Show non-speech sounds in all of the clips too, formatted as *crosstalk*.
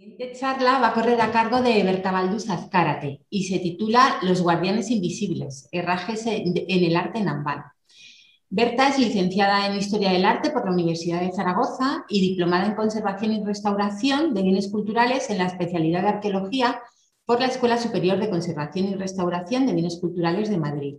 Esta charla va a correr a cargo de Berta Balduz Azcárate y se titula Los guardianes invisibles, herrajes en el arte en Berta es licenciada en Historia del Arte por la Universidad de Zaragoza y diplomada en Conservación y Restauración de Bienes Culturales en la especialidad de Arqueología por la Escuela Superior de Conservación y Restauración de Bienes Culturales de Madrid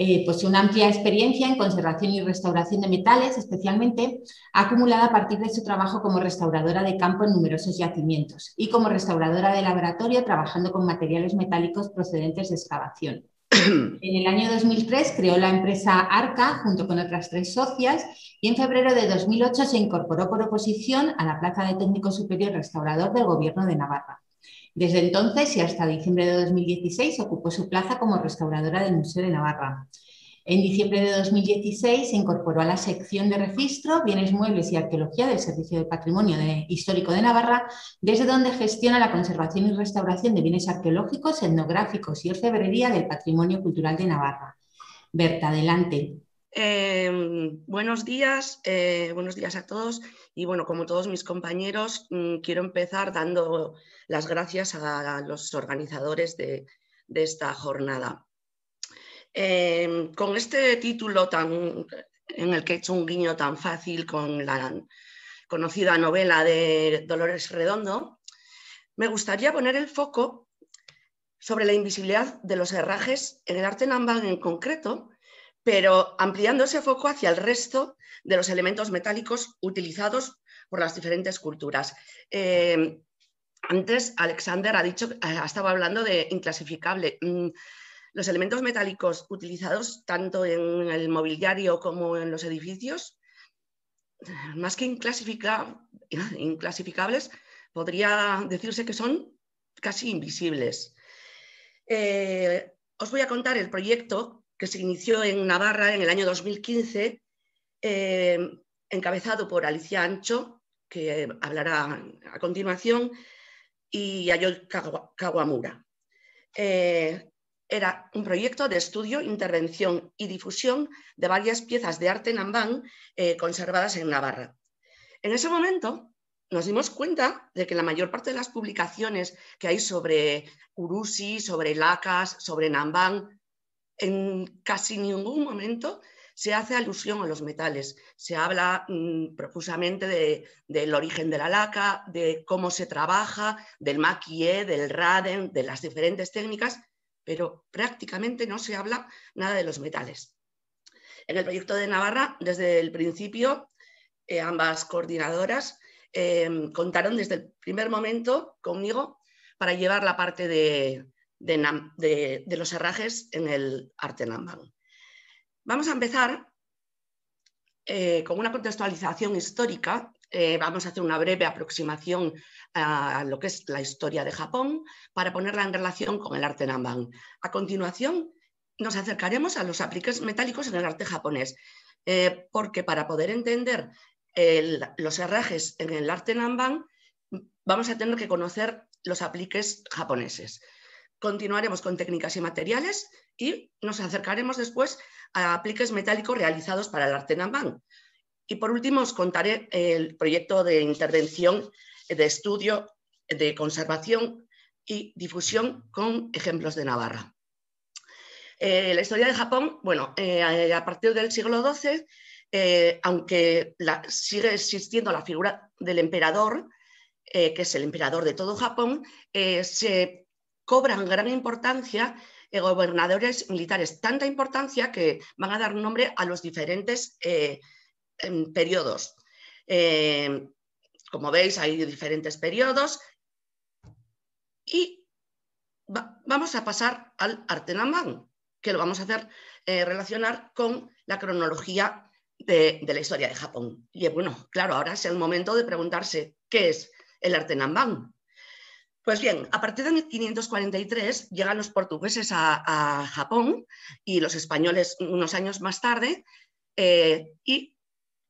eh, pues, una amplia experiencia en conservación y restauración de metales, especialmente acumulada a partir de su trabajo como restauradora de campo en numerosos yacimientos y como restauradora de laboratorio trabajando con materiales metálicos procedentes de excavación. *clears throat* En el año 2003 creó la empresa Arca junto con otras tres socias y en febrero de 2008 se incorporó por oposición a la plaza de técnico superior restaurador del Gobierno de Navarra. Desde entonces y hasta diciembre de 2016 ocupó su plaza como restauradora del Museo de Navarra. En diciembre de 2016 se incorporó a la sección de registro, bienes muebles y arqueología del Servicio de Patrimonio Histórico de Navarra, desde donde gestiona la conservación y restauración de bienes arqueológicos, etnográficos y orfebrería del patrimonio cultural de Navarra. Berta, adelante. Eh, buenos días, eh, buenos días a todos. Y bueno, como todos mis compañeros, mm, quiero empezar dando las gracias a los organizadores de, esta jornada. Eh, con este título tan, en el que he hecho un guiño tan fácil con la conocida novela de Dolores Redondo, me gustaría poner el foco sobre la invisibilidad de los herrajes en el arte Nambal en concreto pero ampliando ese foco hacia el resto de los elementos metálicos utilizados por las diferentes culturas. Eh, antes Alexander ha dicho, estaba hablando de inclasificable. Mm, los elementos metálicos utilizados tanto en el mobiliario como en los edificios, más que *laughs* inclasificables, podría decirse que son casi invisibles. Eh, os voy a contar el proyecto que se inició en Navarra en el año 2015, eh, encabezado por Alicia Ancho, que eh, hablará a continuación, y Ayol Kawamura. Eh, era un proyecto de estudio, intervención y difusión de varias piezas de arte nambán conservadas en Navarra. En ese momento nos dimos cuenta de que la mayor parte de las publicaciones que hay sobre Urusi, sobre Lacas, sobre Nambán, en casi ningún momento se hace alusión a los metales. Se habla mm, profusamente del origen de la laca, de cómo se trabaja, del maquillé, del raden, de las diferentes técnicas, pero prácticamente no se habla nada de los metales. En el proyecto de Navarra, desde el principio, eh, ambas coordinadoras eh, contaron desde el primer momento conmigo para llevar la parte de, de, los herrajes en el arte Namban. Vamos a empezar eh, con una contextualización histórica. Eh, vamos a hacer una breve aproximación a lo que es la historia de Japón para ponerla en relación con el arte Namban. A continuación, nos acercaremos a los apliques metálicos en el arte japonés, eh, porque para poder entender los herrajes en el arte Namban, vamos a tener que conocer los apliques japoneses continuaremos con técnicas y materiales y nos acercaremos después a apliques metálicos realizados para el nambán. Y por último os contaré el proyecto de intervención de estudio de conservación y difusión con ejemplos de Navarra. Eh, la historia de Japón, bueno, eh, a partir del siglo XII, eh, aunque sigue existiendo la figura del emperador, que es el emperador de todo Japón, se cobran gran importancia eh, gobernadores militares, tanta importancia que van a dar nombre a los diferentes eh, em, periodos. Em, como veis, hay diferentes periodos. Y vamos a pasar al Artenamán, que lo vamos a hacer eh, relacionar con la cronología de, la historia de Japón. Y bueno, claro, ahora es el momento de preguntarse qué es el Artenamán. Pues bien, a partir de 1543 llegan los portugueses a, Japón y los españoles unos años más tarde eh, y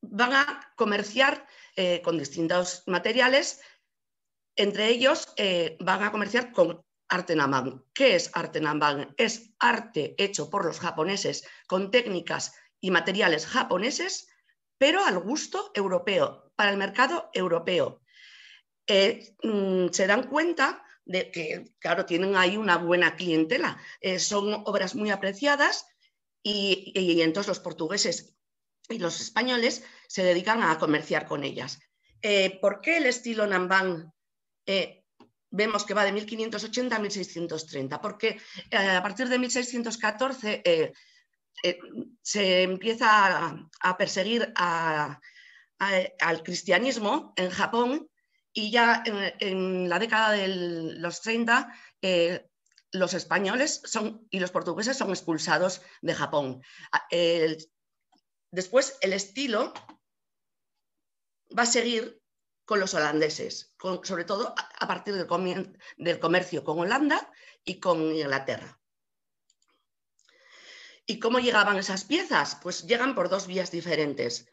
van a comerciar eh, con distintos materiales. Entre ellos eh, van a comerciar con arte namban. ¿Qué es arte namban? Es arte hecho por los japoneses con técnicas y materiales japoneses, pero al gusto europeo, para el mercado europeo. Eh, mm, se dan cuenta de que, claro, tienen ahí una buena clientela. Eh, son obras muy apreciadas y, entonces los portugueses y los españoles se dedican a comerciar con ellas. Eh, ¿Por qué el estilo Namban vemos que va de 1580 a 1630? Porque a partir de 1614 se empieza a, perseguir al cristianismo en Japón y ya en, la década de los 30, eh, los españoles son, y los portugueses son expulsados de Japón. después, el estilo va a seguir con los holandeses, sobre todo a, partir del comercio con Holanda y con Inglaterra. ¿Y cómo llegaban esas piezas? Pues llegan por dos vías diferentes.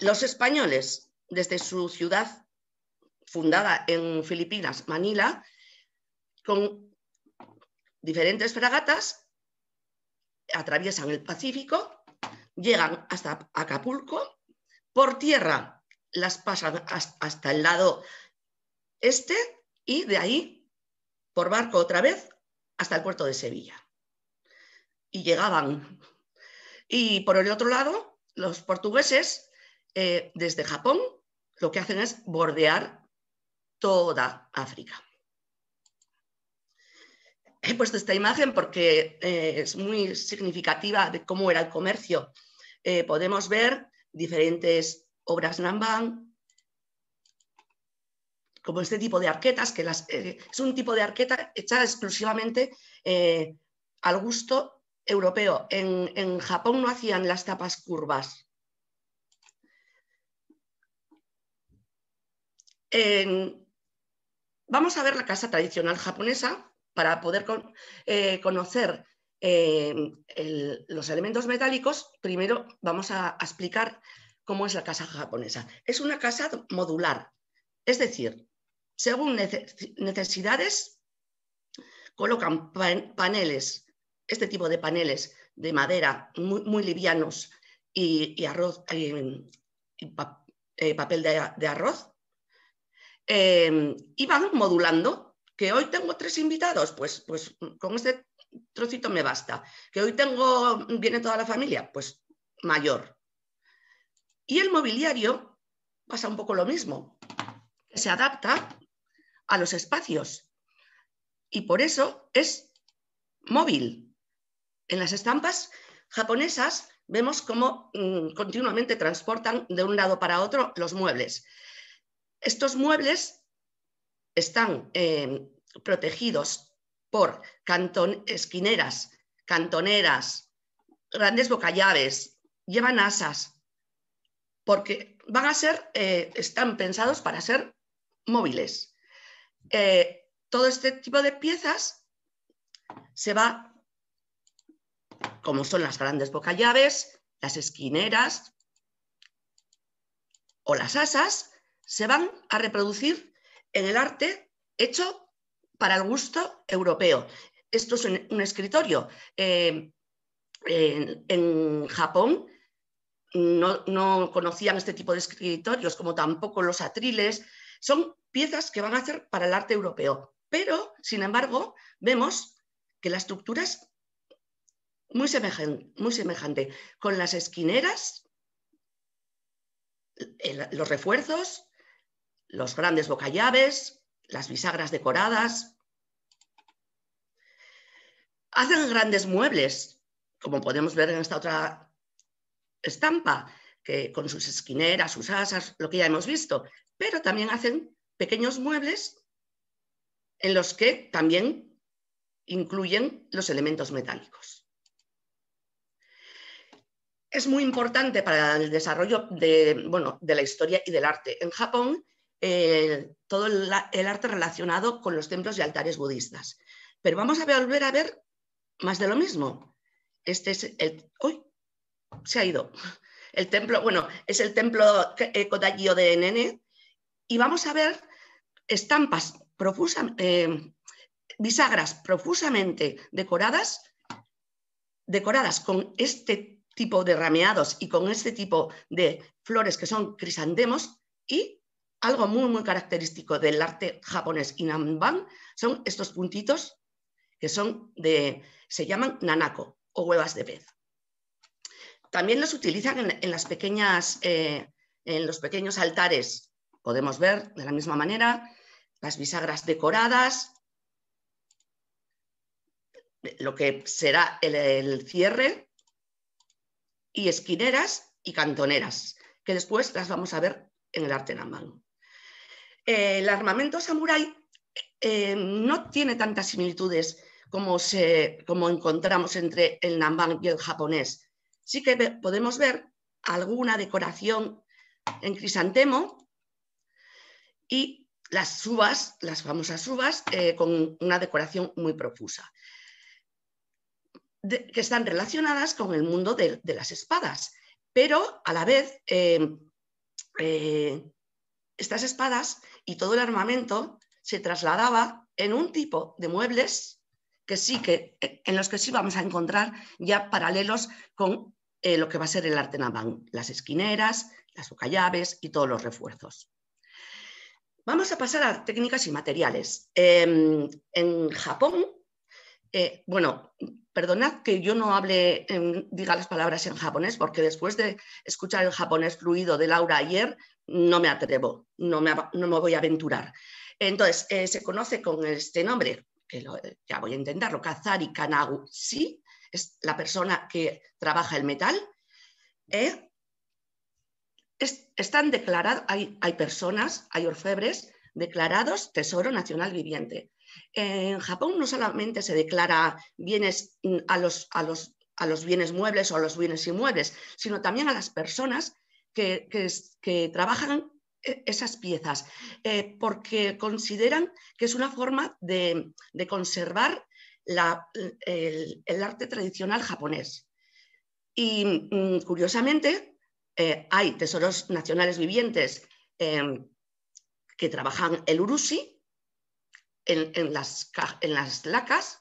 Los españoles, desde su ciudad fundada en Filipinas, Manila, con diferentes fragatas, atraviesan el Pacífico, llegan hasta Acapulco, por tierra las pasan hasta el lado este y de ahí por barco otra vez hasta el puerto de Sevilla. Y llegaban. Y por el otro lado, los portugueses eh, desde Japón lo que hacen es bordear toda África. He puesto esta imagen porque eh, es muy significativa de cómo era el comercio. Eh, podemos ver diferentes obras Namban, como este tipo de arquetas, que eh, es un tipo de arqueta hecha exclusivamente al gusto europeo. En, en Japón no hacían las tapas curvas, En, Vamos a ver la casa tradicional japonesa para poder eh, conocer eh, los elementos metálicos. Primero vamos a, explicar cómo es la casa japonesa. Es una casa modular, es decir, según necesidades, colocan paneles, este tipo de paneles de madera muy, livianos y, arroz, eh, papel de, arroz y em, van modulando, que hoy tengo tres invitados, pues, pues con este trocito me basta, que hoy tengo, viene toda la familia, pues mayor. Y el mobiliario pasa un poco lo mismo, que se adapta a los espacios y por eso es móvil. En las estampas japonesas vemos cómo mm, continuamente transportan de un lado para otro los muebles. Estos muebles están em, protegidos por esquineras, cantoneras, grandes bocallaves, llevan asas, porque van a ser, eh, están pensados para ser móviles. Eh, todo este tipo de piezas se va, como son las grandes bocallaves, las esquineras o las asas, se van a reproducir en el arte hecho para el gusto europeo. Esto es un, escritorio. Eh, en, Japón no, conocían este tipo de escritorios, como tampoco los atriles. Son piezas que van a hacer para el arte europeo. Pero, sin embargo, vemos que la estructura es muy semejante, muy semejante con las esquineras, los refuerzos, los grandes bocallaves, las bisagras decoradas. Hacen grandes muebles, como podemos ver en esta otra estampa, que con sus esquineras, sus asas, lo que ya hemos visto, pero también hacen pequeños muebles en los que también incluyen los elementos metálicos. Es muy importante para el desarrollo de la historia y del arte en Japón eh, todo el arte relacionado con los templos y altares budistas. Pero vamos a volver a ver más de lo mismo. Este es el... Se ha ido. El templo, bueno, es el templo eh, de Nene. Y vamos a ver estampas profusamente eh, bisagras profusamente decoradas, decoradas con este tipo de rameados y con este tipo de flores que son crisandemos y algo muy, muy característico del arte japonés y Namban son estos puntitos que son de, se llaman nanako o huevas de pez. También los utilizan en, las pequeñas, eh, en los pequeños altares, podemos ver de la misma manera, las bisagras decoradas, lo que será el, el cierre, y esquineras y cantoneras, que después las vamos a ver en el arte Namban el armamento samurái eh, no tiene tantas similitudes como, encontramos entre el Namban y el japonés. Sí que podemos ver alguna decoración en crisantemo y las uvas, las famosas uvas, eh, con una decoración muy profusa, que están relacionadas con el mundo de, las espadas, pero a la vez eh, estas espadas y todo el armamento se trasladaba en un tipo de muebles que sí que en los que sí vamos a encontrar ya paralelos con eh, lo que va a ser el arte nabán. las esquineras, las socallaves y todos los refuerzos. Vamos a pasar a técnicas y materiales. Em, en Japón, eh, bueno, perdonad que yo no hable, diga las palabras en japonés, porque después de escuchar el japonés fluido de Laura ayer, no me atrevo, no me, no me voy a aventurar. Entonces, eh, se conoce con este nombre, que eh, ya voy a intentarlo, Kazari Kanagu, sí, es la persona que trabaja el metal. ¿eh? están declarados, hay, hay, personas, hay orfebres declarados Tesoro Nacional Viviente. En Japón no solamente se declara bienes mm, a los, los, a los bienes muebles o a los bienes inmuebles, sino también a las personas que, trabajan e, esas piezas, eh, porque consideran que es una forma de, conservar el, arte tradicional japonés. Y mm, curiosamente, eh, hay tesoros nacionales vivientes eh, que trabajan el urushi las, en las, lacas,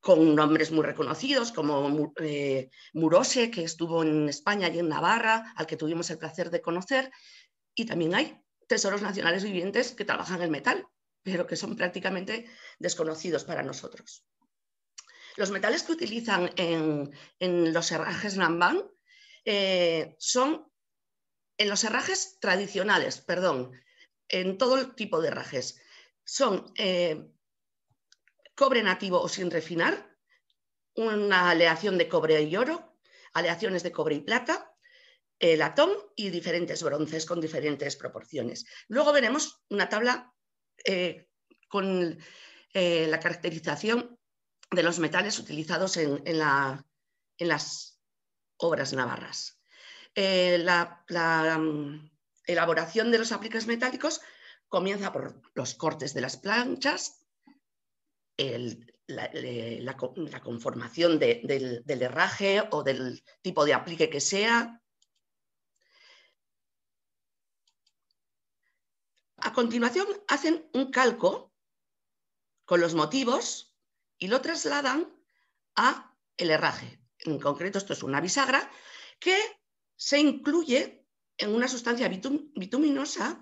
con nombres muy reconocidos como eh, Murose, que estuvo en España y en Navarra, al que tuvimos el placer de conocer, y también hay tesoros nacionales vivientes que trabajan el metal, pero que son prácticamente desconocidos para nosotros. Los metales que utilizan en, los herrajes Namban eh, son, en los herrajes tradicionales, perdón, en todo tipo de herrajes, son eh, cobre nativo o sin refinar, una aleación de cobre y oro, aleaciones de cobre y plata, el atón y diferentes bronces con diferentes proporciones. Luego veremos una tabla eh, con eh, la caracterización de los metales utilizados en, las obras navarras. Eh, la, la mm, elaboración de los apliques metálicos comienza por los cortes de las planchas, la, conformación del, herraje o del tipo de aplique que sea. A continuación hacen un calco con los motivos y lo trasladan a el herraje. En concreto, esto es una bisagra que se incluye en una sustancia bituminosa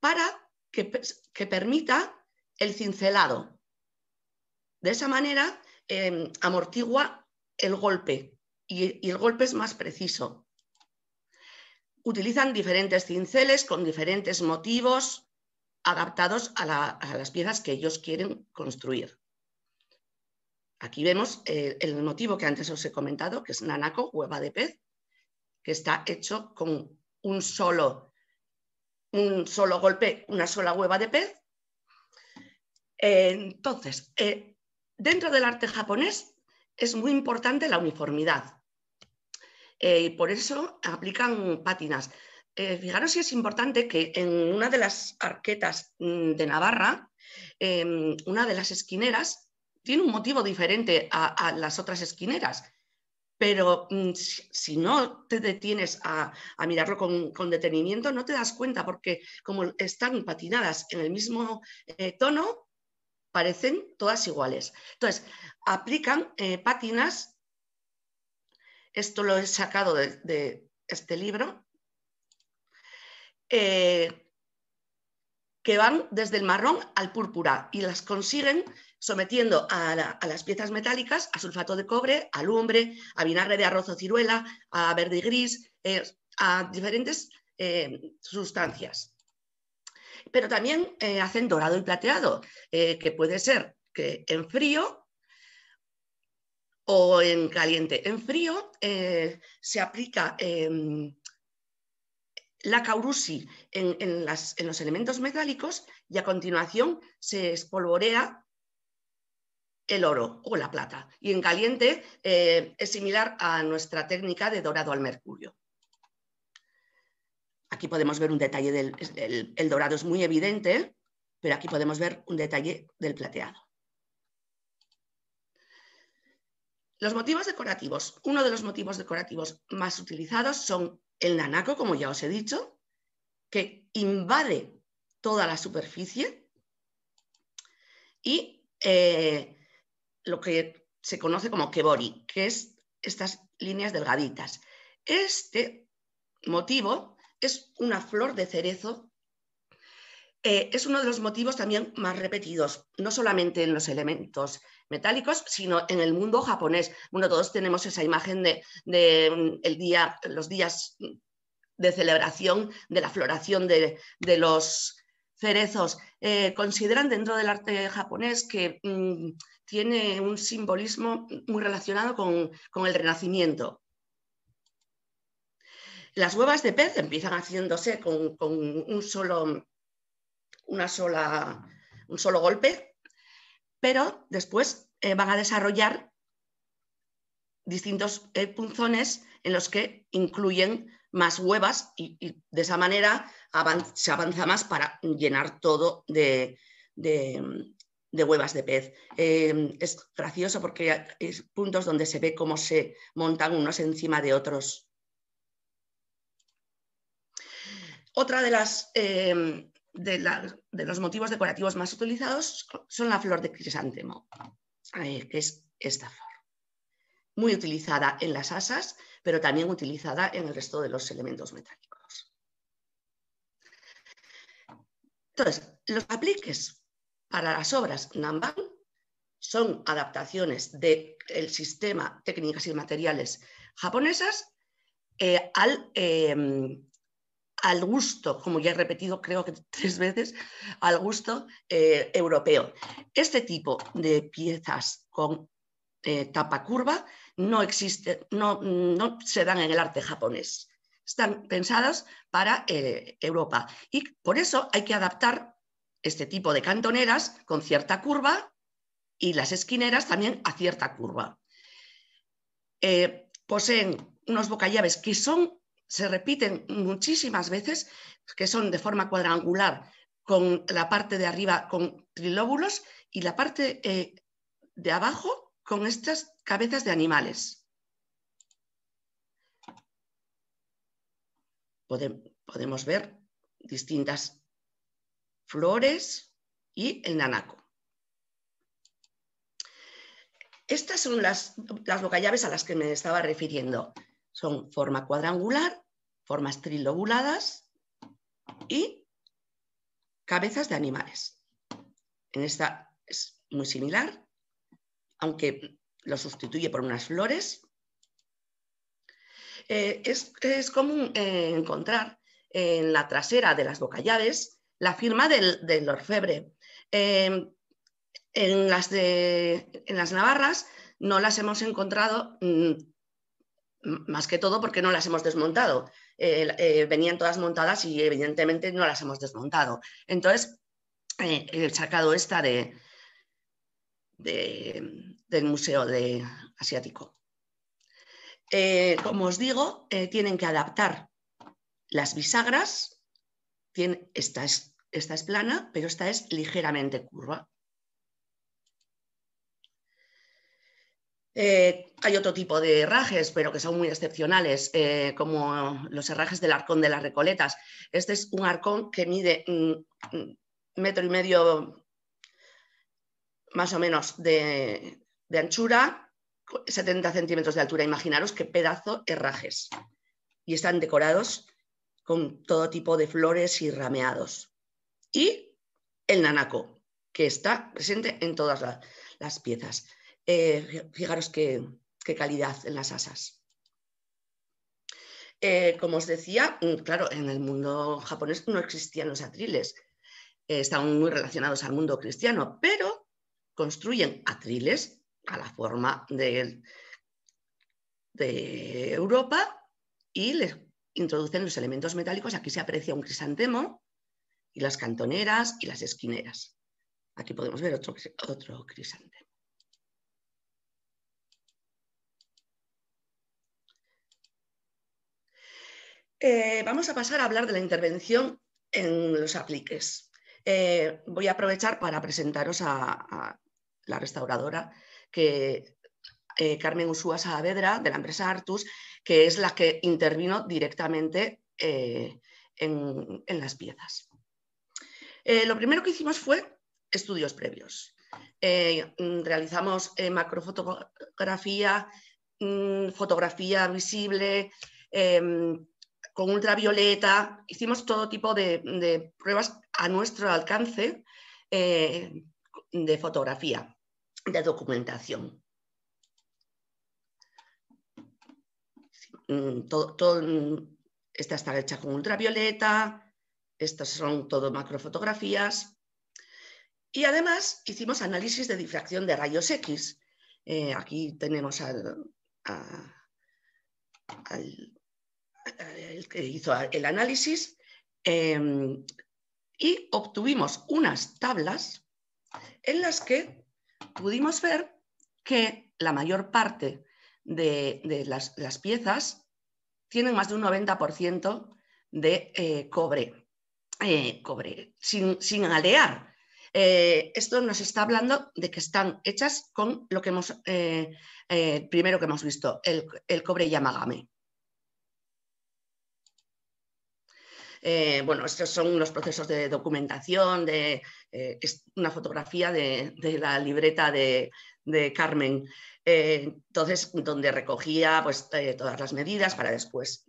para que permita el cincelado, de esa manera em, amortigua el golpe y, el golpe es más preciso. Utilizan diferentes cinceles con diferentes motivos, adaptados a, las piezas que ellos quieren construir. Aquí vemos eh, el motivo que antes os he comentado, que es Nanako, hueva de pez, que está hecho con un solo, un solo golpe, una sola hueva de pez. entonces, eh, Dentro del arte japonés es muy importante la uniformidad eh, y por eso aplican pátinas. Eh, fijaros si es importante que en una de las arquetas mm, de Navarra, em, una de las esquineras tiene un motivo diferente a, las otras esquineras, pero mm, si, no te detienes a, mirarlo con, detenimiento, no te das cuenta porque como están patinadas en el mismo eh, tono, parecen todas iguales. Entonces, aplican eh, pátinas, esto lo he sacado de, este libro, eh, que van desde el marrón al púrpura y las consiguen sometiendo a, las piezas metálicas a sulfato de cobre, a lumbre, a vinagre de arroz o ciruela, a verde y gris, eh, a diferentes sustancias. Pero también eh, hacen dorado y plateado, eh, que puede ser que en frío o en caliente. En frío eh, se aplica em, la caurusi en, los elementos metálicos y a continuación se espolvorea el oro o la plata. Y en caliente es similar a nuestra técnica de dorado al mercurio. Aquí podemos ver un detalle del el, dorado, es muy evidente, pero aquí podemos ver un detalle del plateado. Los motivos decorativos. Uno de los motivos decorativos más utilizados son el nanaco, como ya os he dicho, que invade toda la superficie y eh, lo que se conoce como kebori, que es estas líneas delgaditas. Este motivo es una flor de cerezo. Eh, es uno de los motivos también más repetidos, no solamente en los elementos metálicos, sino en el mundo japonés. Bueno, todos tenemos esa imagen de, mm, el día, los días mm, de celebración de la floración de, los cerezos. Eh, consideran dentro del arte japonés que mm, tiene un simbolismo muy relacionado con el renacimiento. Las huevas de pez empiezan haciéndose con, un, solo, una sola, un solo golpe, pero después eh, van a desarrollar distintos eh, punzones en los que incluyen más huevas y, de esa manera se avanza más para llenar todo de, huevas de pez. Em, es gracioso porque hay puntos donde se ve cómo se montan unos encima de otros Otra de las... Eh, de, los motivos decorativos más utilizados son la flor de crisantemo, eh, que es esta flor. Muy utilizada en las asas, pero también utilizada en el resto de los elementos metálicos. Entonces, los apliques para las obras Namban son adaptaciones del sistema técnicas y materiales japonesas eh, al, al gusto, como ya he repetido creo que *laughs* tres veces, al gusto eh, europeo. Este tipo de piezas con eh, tapa curva no, existe, no, se dan en el arte japonés. Están pensadas para eh, Europa. Y por eso hay que adaptar este tipo de cantoneras con cierta curva y las esquineras también a cierta curva. poseen unos bocallaves que son se repiten muchísimas veces, que son de forma cuadrangular, con la parte de arriba con trilóbulos y la parte eh, de abajo con estas cabezas de animales. podemos ver distintas flores y el nanaco. Estas son las, las a las que me estaba refiriendo. Son forma cuadrangular, formas trilobuladas y cabezas de animales. En esta es muy similar, aunque lo sustituye por unas flores. Eh, es, común eh, encontrar en la trasera de las bocallaves la firma del, orfebre. Em, en, las en las navarras no las hemos encontrado mm, más que todo porque no las hemos desmontado. Eh, venían todas montadas y evidentemente no las hemos desmontado. Entonces, eh, el he sacado esta del Museo de Asiático. Eh, como os digo, tienen que adaptar las bisagras. esta, esta es plana, pero esta es ligeramente curva. Eh, hay otro tipo de herrajes, pero que son muy excepcionales, eh, como los herrajes del arcón de las recoletas. Este es un arcón que mide un mm, mm, metro y medio más o menos de, anchura, 70 centímetros de altura. Imaginaros qué pedazo herrajes. Y están decorados con todo tipo de flores y rameados. Y el nanaco, que está presente en todas las piezas. Eh, fijaros qué, calidad en las asas. Eh, como os decía, mm, claro, en el mundo japonés no existían los atriles, eh, estaban están muy relacionados al mundo cristiano, pero construyen atriles a la forma de, Europa y les introducen los elementos metálicos. Aquí se aprecia un crisantemo y las cantoneras y las esquineras. Aquí podemos ver otro crisantemo. Eh, vamos a pasar a hablar de la intervención en los apliques. Eh, voy a aprovechar para presentaros a, la restauradora que eh, Carmen Usúa Saavedra de la empresa Artus, que es la que intervino directamente en, las piezas. lo primero que hicimos fue estudios previos. Mm, realizamos macrofotografía, mm, fotografía visible, em, con ultravioleta, hicimos todo tipo de, pruebas a nuestro alcance eh, de fotografía, de documentación. Mm, mm, esta está hecha con ultravioleta, estas son todo macrofotografías. Y además hicimos análisis de difracción de rayos X. Eh, aquí tenemos al el eh, que hizo el análisis, em, y obtuvimos unas tablas en las que pudimos ver que la mayor parte de, las, piezas tienen más de un 90% de eh, cobre, eh, cobre, sin, sin alear. esto nos está hablando de que están hechas con lo que hemos, primero que hemos visto, el, el cobre Yamagame. Eh, bueno, estos son los procesos de documentación, de, eh, una fotografía de, la libreta de, Carmen. Eh, entonces, donde recogía pues, todas las medidas para después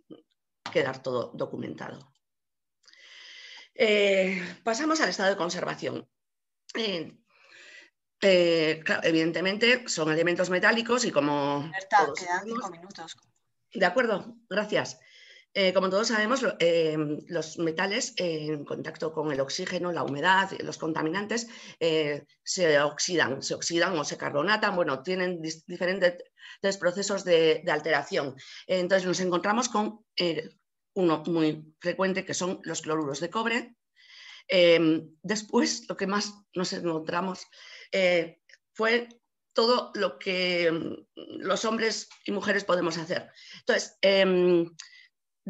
quedar todo documentado. pasamos al estado de conservación. evidentemente son elementos metálicos y como... De acuerdo, gracias. Eh, como todos sabemos, eh, los metales en contacto con el oxígeno, la humedad, los contaminantes, eh, se oxidan, se oxidan o se carbonatan, bueno, tienen diferentes procesos de, de, alteración. Entonces nos encontramos con uno muy frecuente que son los cloruros de cobre. Em, después, lo que más nos encontramos fue todo lo que mm, los hombres y mujeres podemos hacer. Entonces, em,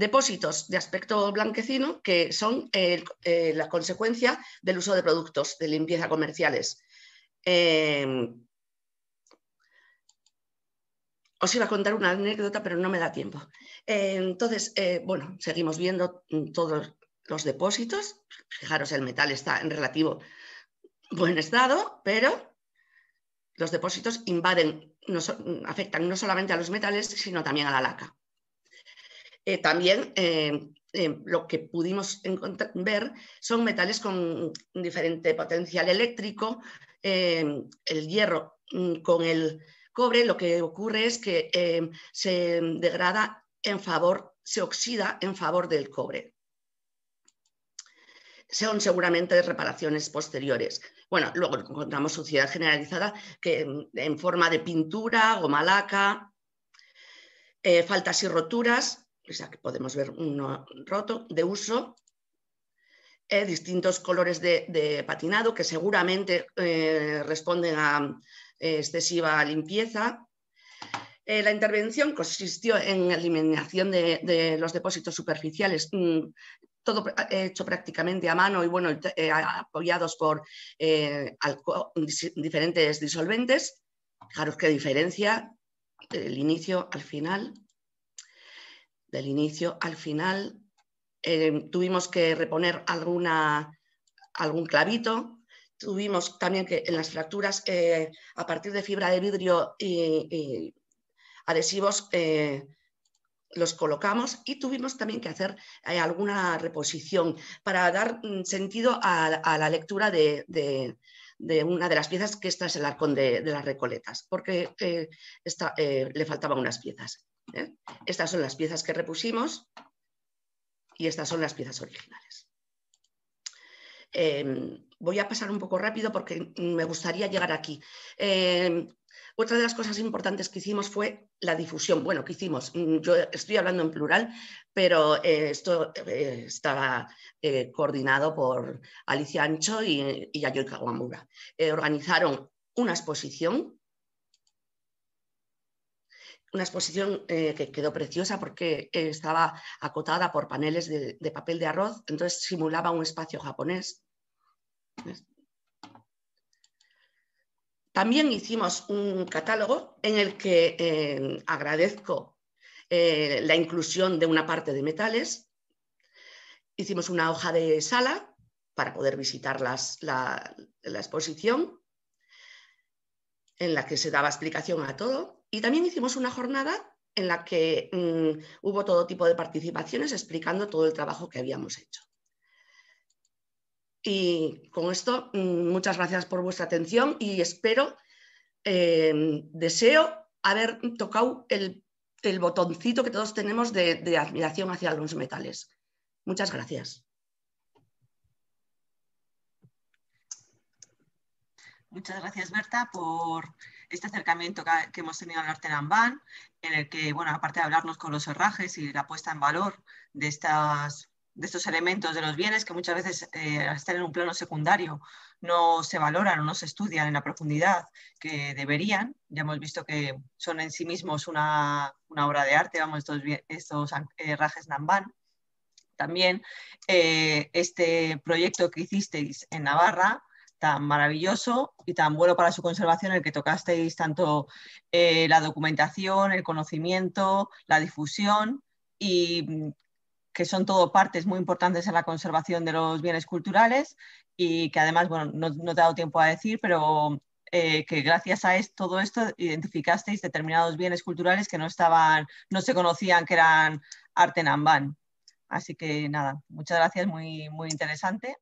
depósitos de aspecto blanquecino que son eh, la consecuencia del uso de productos de limpieza comerciales. Em, os iba a contar una anécdota, pero no me da tiempo. Eh, entonces, eh, bueno, seguimos viendo mm, todos los depósitos. Fijaros, el metal está en relativo buen estado, pero los depósitos invaden, afectan no solamente a los metales, sino también a la laca. Eh, también eh, eh, lo que pudimos ver son metales con diferente potencial eléctrico, el hierro mm, con el cobre, lo que ocurre es que se degrada en favor, se oxida en favor del cobre son seguramente reparaciones posteriores. Bueno, luego encontramos suciedad generalizada que mm, en forma de pintura, goma laca, faltas y roturas, que podemos ver uno roto, de uso, eh, distintos colores de, patinado que seguramente eh, responden a eh, excesiva limpieza. la intervención consistió en eliminación de, los depósitos superficiales, mm, todo hecho prácticamente a mano y bueno, apoyados por diferentes disolventes. Fijaros qué diferencia, del inicio al final del inicio al final. Eh, tuvimos que reponer alguna, algún clavito. Tuvimos también que en las fracturas, eh, a partir de fibra de vidrio y, adhesivos, eh, los colocamos y tuvimos también que hacer alguna reposición para dar mm, sentido a, la lectura de, una de las piezas que está es el arcón de, las recoletas, porque le faltaban unas piezas. ¿eh? Estas son las piezas que repusimos y estas son las piezas originales. Em, voy a pasar un poco rápido porque me gustaría llegar aquí. Em, otra de las cosas importantes que hicimos fue la difusión. Bueno, que hicimos? Mm, yo estoy hablando en plural, pero eh, esto eh, estaba coordinado por Alicia Ancho y, y Guamura organizaron una exposición una exposición eh, que quedó preciosa porque eh, estaba acotada por paneles de, papel de arroz, entonces simulaba un espacio japonés. También hicimos un catálogo en el que eh, agradezco la inclusión de una parte de metales. Hicimos una hoja de sala para poder visitar la exposición en la que se daba explicación a todo y también hicimos una jornada en la que mm, hubo todo tipo de participaciones explicando todo el trabajo que habíamos hecho. Y con esto, mm, muchas gracias por vuestra atención y espero, eh, deseo haber tocado el, botoncito que todos tenemos de, de admiración hacia algunos metales. Muchas gracias. Muchas gracias, Berta, por este acercamiento que hemos tenido al arte Namban, en el que, bueno, aparte de hablarnos con los herrajes y la puesta en valor de, estas, de estos elementos de los bienes que muchas veces eh, al estar en un plano secundario no se valoran o no se estudian en la profundidad que deberían. Ya hemos visto que son en sí mismos una, obra de arte, vamos, estos, estos herrajes Namban también eh, este proyecto que hicisteis en Navarra, tan maravilloso y tan bueno para su conservación, el que tocasteis tanto eh, la documentación, el conocimiento, la difusión y mm, que son todo partes muy importantes en la conservación de los bienes culturales y que además, bueno, no, te he dado tiempo a decir, pero eh, que gracias a todo esto identificasteis determinados bienes culturales que no estaban, no se conocían que eran arte Amban. Así que nada, muchas gracias, muy, muy interesante.